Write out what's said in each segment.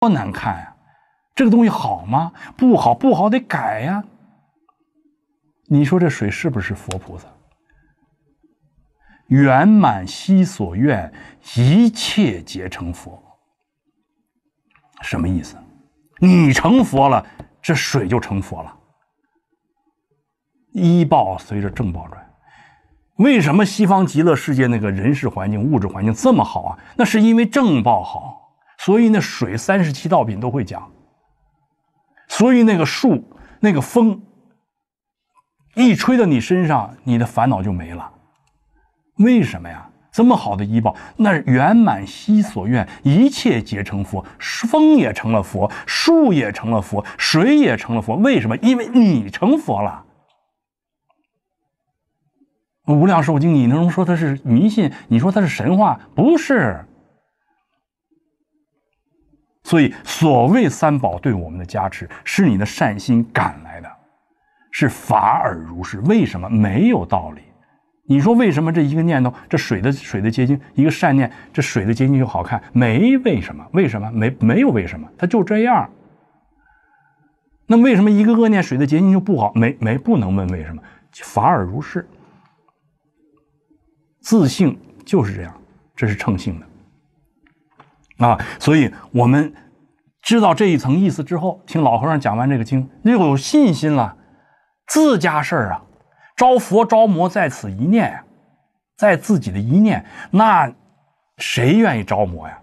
多难看啊！这个东西好吗？不好，不好，得改呀。你说这水是不是佛菩萨？圆满悉所愿，一切皆成佛。什么意思？你成佛了，这水就成佛了。依报随着正报转。为什么西方极乐世界那个人事环境、物质环境这么好啊？那是因为正报好。所以那水三十七道品都会讲，所以那个树、那个风一吹到你身上，你的烦恼就没了。为什么呀？这么好的医报，那圆满悉所愿，一切皆成佛。风也成了佛，树也成了佛，水也成了佛。为什么？因为你成佛了。无量寿经，你能说它是迷信？你说它是神话？不是。所以，所谓三宝对我们的加持，是你的善心赶来的，是法尔如是。为什么没有道理？你说为什么这一个念头，这水的水的结晶，一个善念，这水的结晶就好看，没为什么？为什么没没有为什么？它就这样。那为什么一个恶念，水的结晶就不好？没没不能问为什么，法尔如是，自性就是这样，这是称性的。啊，所以我们知道这一层意思之后，听老和尚讲完这个经，又有信心了。自家事儿啊，招佛招魔在此一念在自己的一念，那谁愿意招魔呀？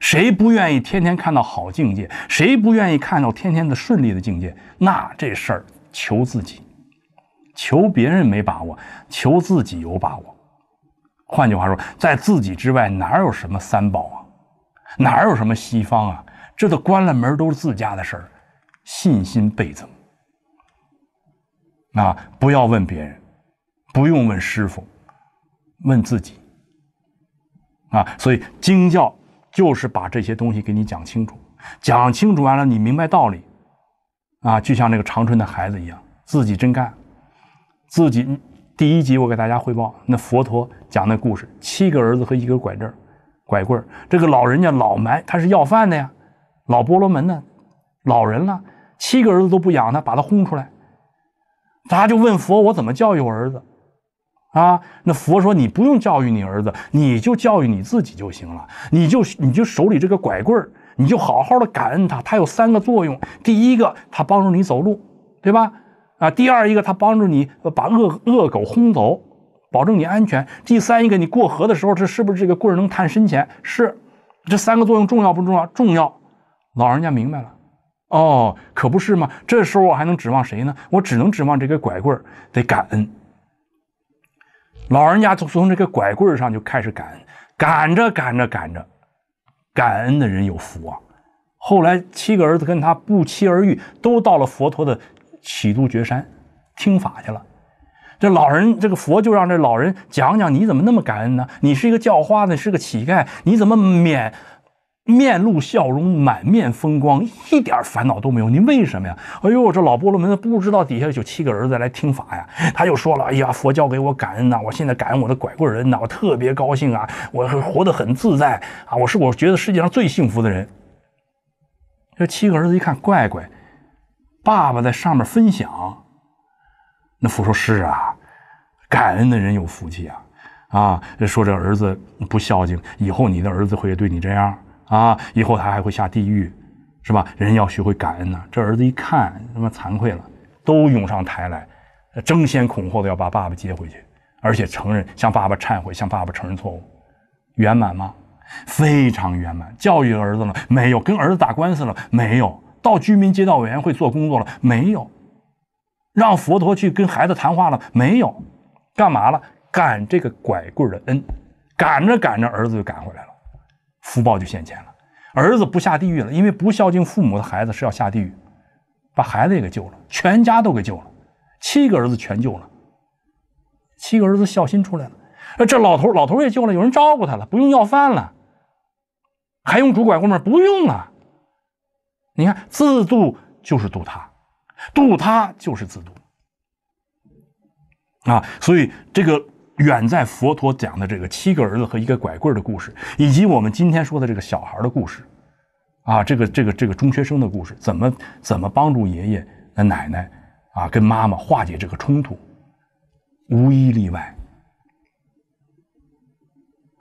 谁不愿意天天看到好境界？谁不愿意看到天天的顺利的境界？那这事儿求自己，求别人没把握，求自己有把握。换句话说，在自己之外，哪有什么三宝啊？哪有什么西方啊？这都关了门，都是自家的事儿。信心倍增啊！不要问别人，不用问师傅，问自己啊！所以经教就是把这些东西给你讲清楚，讲清楚完了，你明白道理啊！就像那个长春的孩子一样，自己真干，自己。第一集我给大家汇报，那佛陀讲那故事，七个儿子和一个拐杖、拐棍儿。这个老人家老埋，他是要饭的呀，老婆罗门呢，老人了，七个儿子都不养他，把他轰出来。他就问佛：“我怎么教育我儿子？”啊，那佛说：“你不用教育你儿子，你就教育你自己就行了。你就你就手里这个拐棍儿，你就好好的感恩他。他有三个作用：第一个，他帮助你走路，对吧？”啊，第二一个，他帮助你把恶恶狗轰走，保证你安全。第三一个，你过河的时候，这是不是这个棍儿能探深浅？是，这三个作用重要不重要？重要。老人家明白了，哦，可不是吗？这时候我还能指望谁呢？我只能指望这个拐棍儿，得感恩。老人家从从这个拐棍儿上就开始感恩，感着感着感着，感恩的人有福啊。后来七个儿子跟他不期而遇，都到了佛陀的。起度绝山，听法去了。这老人，这个佛就让这老人讲讲你怎么那么感恩呢？你是一个叫花子，是个乞丐，你怎么免面露笑容，满面风光，一点烦恼都没有？你为什么呀？哎呦，这老波罗门不知道底下有七个儿子来听法呀。他就说了：“哎呀，佛教给我感恩呐，我现在感恩我的拐棍人呐，我特别高兴啊，我活得很自在啊，我是我觉得世界上最幸福的人。”这七个儿子一看，乖乖。爸爸在上面分享，那父说是啊，感恩的人有福气啊，啊，说这儿子不孝敬，以后你的儿子会对你这样啊，以后他还会下地狱，是吧？人要学会感恩呢。这儿子一看他妈惭愧了，都涌上台来，争先恐后的要把爸爸接回去，而且承认向爸爸忏悔，向爸爸承认错误，圆满吗？非常圆满，教育儿子了没有？跟儿子打官司了没有？到居民街道委员会做工作了没有？让佛陀去跟孩子谈话了没有？干嘛了？赶这个拐棍的恩，赶着赶着儿子就赶回来了，福报就现前了，儿子不下地狱了，因为不孝敬父母的孩子是要下地狱，把孩子也给救了，全家都给救了，七个儿子全救了，七个儿子孝心出来了，这老头老头也救了，有人照顾他了，不用要饭了，还用拄拐棍吗？不用了。你看，自度就是度他，度他就是自度啊。所以，这个远在佛陀讲的这个七个儿子和一个拐棍的故事，以及我们今天说的这个小孩的故事，啊，这个这个这个中学生的故事，怎么怎么帮助爷爷、奶奶啊，跟妈妈化解这个冲突，无一例外。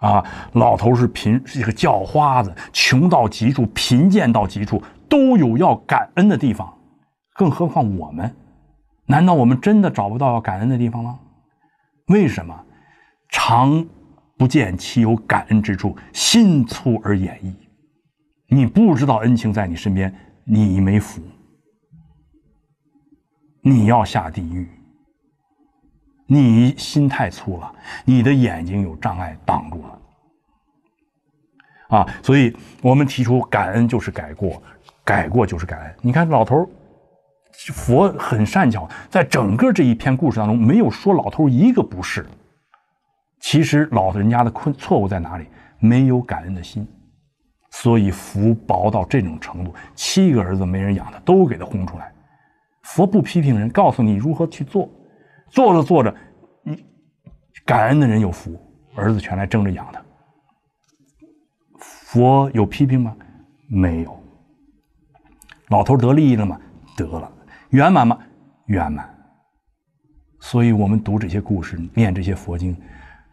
啊，老头是贫，是一个叫花子，穷到极处，贫贱到极处，都有要感恩的地方，更何况我们？难道我们真的找不到要感恩的地方吗？为什么常不见其有感恩之处，心粗而眼翳？你不知道恩情在你身边，你没福，你要下地狱。你心太粗了，你的眼睛有障碍挡住了，啊！所以我们提出感恩就是改过，改过就是感恩。你看老头儿，佛很善巧，在整个这一篇故事当中，没有说老头儿一个不是。其实老人家的困错误在哪里？没有感恩的心，所以福薄到这种程度，七个儿子没人养他，都给他轰出来。佛不批评人，告诉你如何去做。做着做着，你感恩的人有福，儿子全来争着养他。佛有批评吗？没有。老头得利益了吗？得了，圆满吗？圆满。所以我们读这些故事，念这些佛经，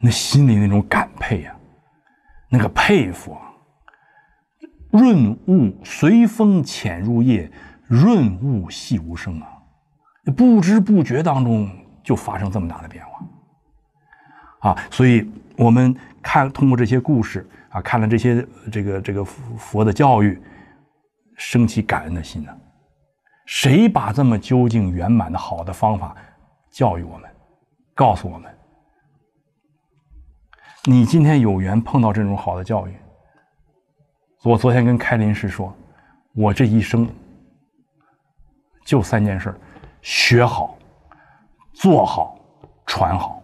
那心里那种感佩呀，那个佩服啊！润物随风潜入夜，润物细无声啊！不知不觉当中。就发生这么大的变化，啊！所以我们看通过这些故事啊，看了这些这个这个佛的教育，升起感恩的心呢。谁把这么究竟圆满的好的方法教育我们，告诉我们？你今天有缘碰到这种好的教育。我昨天跟开林师说，我这一生就三件事学好。做好，传好，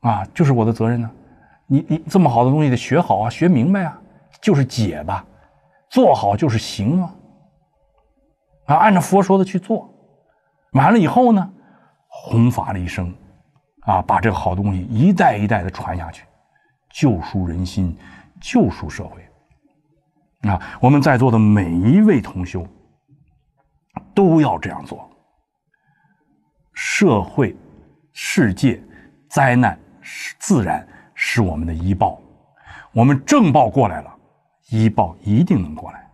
啊，就是我的责任呢。你你这么好的东西得学好啊，学明白啊，就是解吧，做好就是行啊。啊，按照佛说的去做，完了以后呢，弘法的一生，啊，把这个好东西一代一代的传下去，救赎人心，救赎社会。啊，我们在座的每一位同修，都要这样做。社会、世界、灾难、自然，是我们的医报。我们正报过来了，医报一定能过来，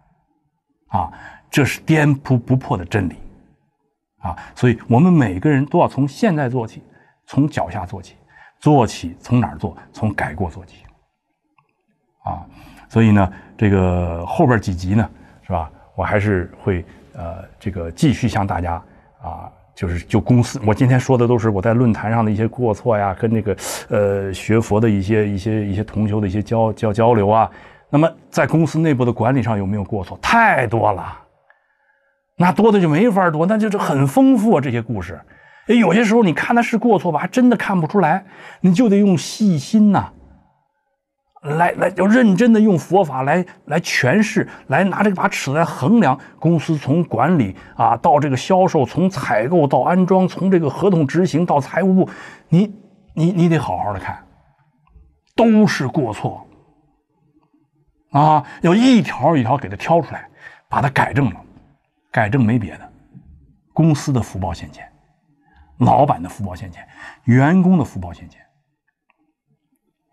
啊，这是颠扑不破的真理，啊，所以我们每个人都要从现在做起，从脚下做起，做起从哪儿做？从改过做起，啊，所以呢，这个后边几集呢，是吧？我还是会呃，这个继续向大家啊。就是就公司，我今天说的都是我在论坛上的一些过错呀，跟那个呃学佛的一些一些一些同修的一些交交交流啊。那么在公司内部的管理上有没有过错？太多了，那多的就没法多，那就是很丰富啊这些故事。哎，有些时候你看的是过错吧，还真的看不出来，你就得用细心呐。来来，要认真的用佛法来来诠释，来拿这把尺子来衡量公司从管理啊到这个销售，从采购到安装，从这个合同执行到财务部，你你你得好好的看，都是过错，啊，要一条一条给它挑出来，把它改正了，改正没别的，公司的福报现前，老板的福报现前，员工的福报现前。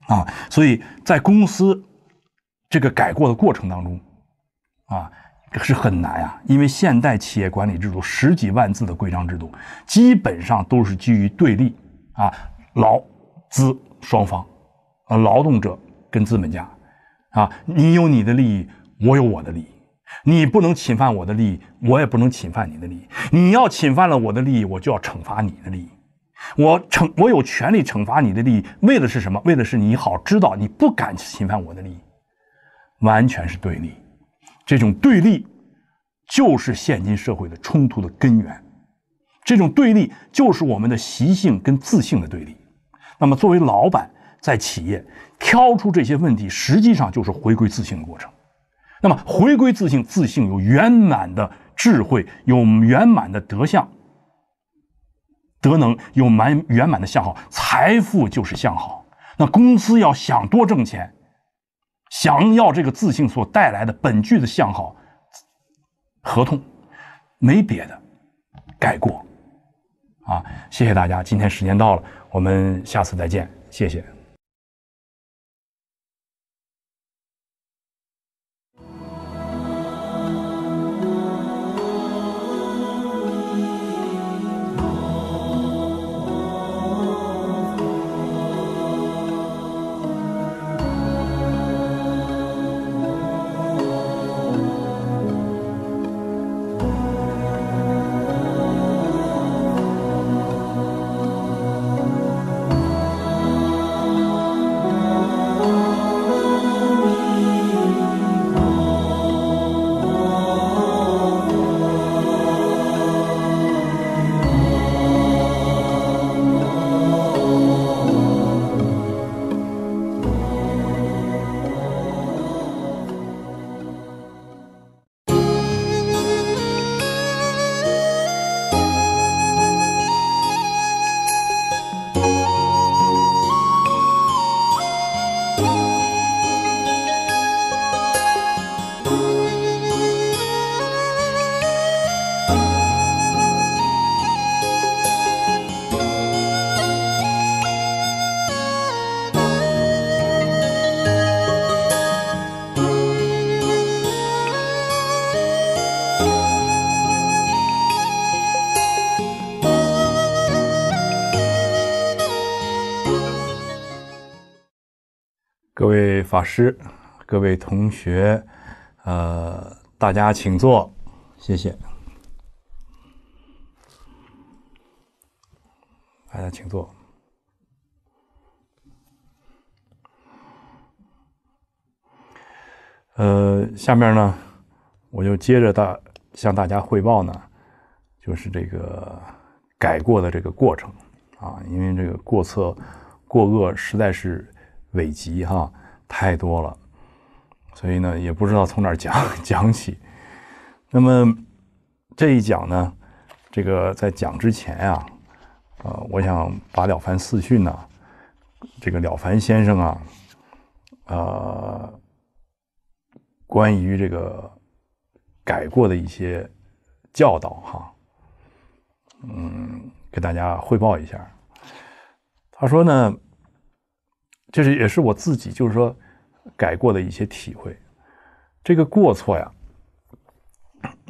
啊，所以在公司这个改过的过程当中，啊，是很难呀。因为现代企业管理制度十几万字的规章制度，基本上都是基于对立啊，劳资双方，呃，劳动者跟资本家，啊，你有你的利益，我有我的利益，你不能侵犯我的利益，我也不能侵犯你的利益。你要侵犯了我的利益，我就要惩罚你的利益。我惩我有权利惩罚你的利益，为的是什么？为的是你好知道你不敢侵犯我的利益，完全是对立。这种对立就是现今社会的冲突的根源。这种对立就是我们的习性跟自信的对立。那么，作为老板在企业挑出这些问题，实际上就是回归自信的过程。那么，回归自信，自信有圆满的智慧，有圆满的德相。德能有满圆满的向好，财富就是向好。那公司要想多挣钱，想要这个自信所带来的本具的向好，合同没别的，改过。啊，谢谢大家，今天时间到了，我们下次再见，谢谢。各位法师，各位同学，呃，大家请坐，谢谢。大家请坐。呃，下面呢，我就接着大向大家汇报呢，就是这个改过的这个过程啊，因为这个过错、过恶实在是。尾集哈太多了，所以呢也不知道从哪讲 讲起。那么这一讲呢，这个在讲之前呀，呃，我想把《了凡四训》呢，这个了凡先生啊，呃，关于这个改过的一些教导哈，嗯，给大家汇报一下。他说呢。这是也是我自己就是说改过的一些体会，这个过错呀，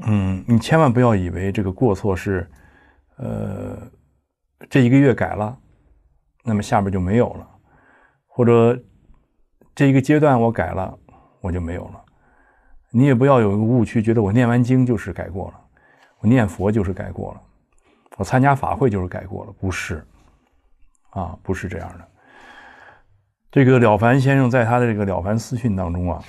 嗯，你千万不要以为这个过错是，呃，这一个月改了，那么下边就没有了，或者这一个阶段我改了，我就没有了，你也不要有一个误区，觉得我念完经就是改过了，我念佛就是改过了，我参加法会就是改过了，不是，啊，不是这样的。这个了凡先生在他的这个《了凡私训》当中啊。